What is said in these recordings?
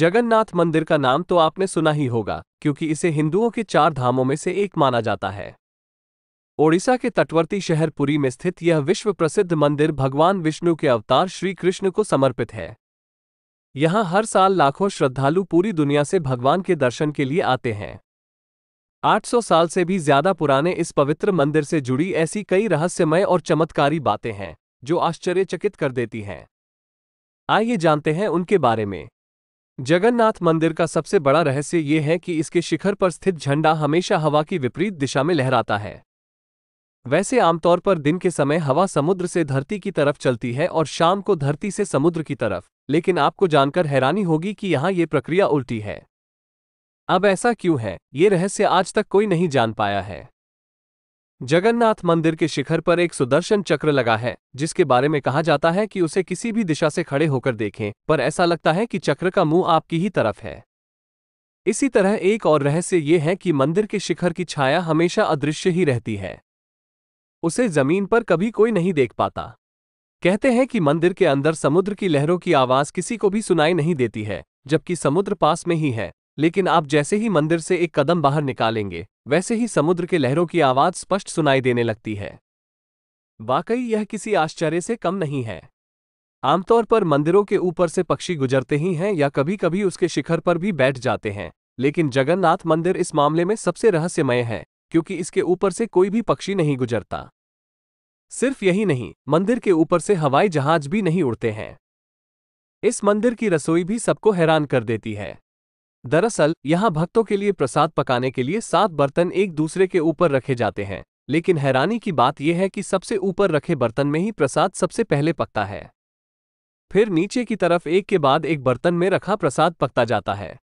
जगन्नाथ मंदिर का नाम तो आपने सुना ही होगा क्योंकि इसे हिंदुओं के चार धामों में से एक माना जाता है ओडिशा के तटवर्ती शहर पुरी में स्थित यह विश्व प्रसिद्ध मंदिर भगवान विष्णु के अवतार श्री कृष्ण को समर्पित है यहाँ हर साल लाखों श्रद्धालु पूरी दुनिया से भगवान के दर्शन के लिए आते हैं 800 साल से भी ज्यादा पुराने इस पवित्र मंदिर से जुड़ी ऐसी कई रहस्यमय और चमत्कारी बातें हैं जो आश्चर्यचकित कर देती हैं आइए जानते हैं उनके बारे में जगन्नाथ मंदिर का सबसे बड़ा रहस्य ये है कि इसके शिखर पर स्थित झंडा हमेशा हवा की विपरीत दिशा में लहराता है वैसे आमतौर पर दिन के समय हवा समुद्र से धरती की तरफ चलती है और शाम को धरती से समुद्र की तरफ लेकिन आपको जानकर हैरानी होगी कि यहाँ ये प्रक्रिया उल्टी है अब ऐसा क्यों है ये रहस्य आज तक कोई नहीं जान पाया है जगन्नाथ मंदिर के शिखर पर एक सुदर्शन चक्र लगा है जिसके बारे में कहा जाता है कि उसे किसी भी दिशा से खड़े होकर देखें पर ऐसा लगता है कि चक्र का मुंह आपकी ही तरफ है इसी तरह एक और रहस्य ये है कि मंदिर के शिखर की छाया हमेशा अदृश्य ही रहती है उसे जमीन पर कभी कोई नहीं देख पाता कहते हैं कि मंदिर के अंदर समुद्र की लहरों की आवाज किसी को भी सुनाई नहीं देती है जबकि समुद्र पास में ही है लेकिन आप जैसे ही मंदिर से एक कदम बाहर निकालेंगे वैसे ही समुद्र के लहरों की आवाज स्पष्ट सुनाई देने लगती है वाकई यह किसी आश्चर्य से कम नहीं है आमतौर पर मंदिरों के ऊपर से पक्षी गुजरते ही हैं या कभी कभी उसके शिखर पर भी बैठ जाते हैं लेकिन जगन्नाथ मंदिर इस मामले में सबसे रहस्यमय है क्योंकि इसके ऊपर से कोई भी पक्षी नहीं गुजरता सिर्फ यही नहीं मंदिर के ऊपर से हवाई जहाज भी नहीं उड़ते हैं इस मंदिर की रसोई भी सबको हैरान कर देती है दरअसल यहाँ भक्तों के लिए प्रसाद पकाने के लिए सात बर्तन एक दूसरे के ऊपर रखे जाते हैं लेकिन हैरानी की बात यह है कि सबसे ऊपर रखे बर्तन में ही प्रसाद सबसे पहले पकता है फिर नीचे की तरफ एक के बाद एक बर्तन में रखा प्रसाद पकता जाता है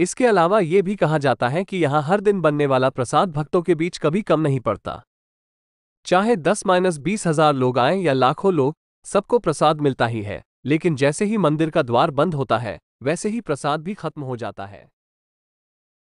इसके अलावा ये भी कहा जाता है कि यहाँ हर दिन बनने वाला प्रसाद भक्तों के बीच कभी कम नहीं पड़ता चाहे दस माइनस बीस हजार लोग आए या लाखों लोग सबको प्रसाद मिलता ही है लेकिन जैसे ही मंदिर का द्वार बंद होता है वैसे ही प्रसाद भी खत्म हो जाता है